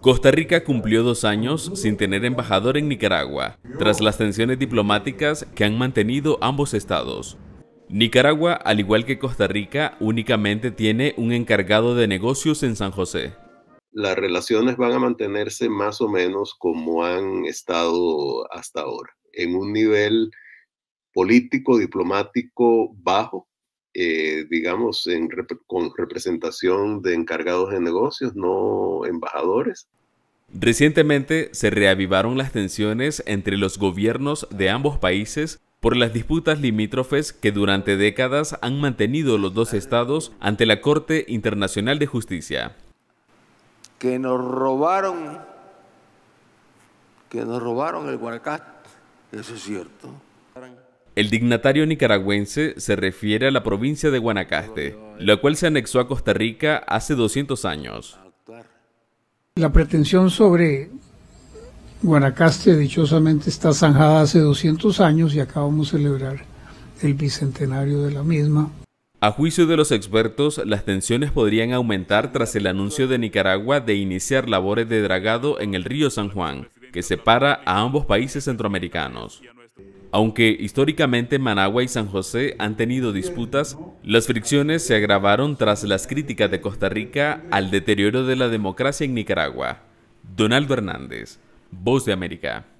Costa Rica cumplió dos años sin tener embajador en Nicaragua, tras las tensiones diplomáticas que han mantenido ambos estados. Nicaragua, al igual que Costa Rica, únicamente tiene un encargado de negocios en San José. Las relaciones van a mantenerse más o menos como han estado hasta ahora, en un nivel político, diplomático bajo, eh, digamos, con representación de encargados de negocios, no embajadores. Recientemente se reavivaron las tensiones entre los gobiernos de ambos países por las disputas limítrofes que durante décadas han mantenido los dos estados ante la Corte Internacional de Justicia. Que nos robaron, que nos robaron el Guanacaste, eso es cierto. El dignatario nicaragüense se refiere a la provincia de Guanacaste, la cual se anexó a Costa Rica hace 200 años. La pretensión sobre Guanacaste dichosamente está zanjada hace 200 años y acabamos de celebrar el bicentenario de la misma. A juicio de los expertos, las tensiones podrían aumentar tras el anuncio de Nicaragua de iniciar labores de dragado en el río San Juan, que separa a ambos países centroamericanos. Aunque históricamente Managua y San José han tenido disputas, las fricciones se agravaron tras las críticas de Costa Rica al deterioro de la democracia en Nicaragua. Donaldo Hernández, Voz de América.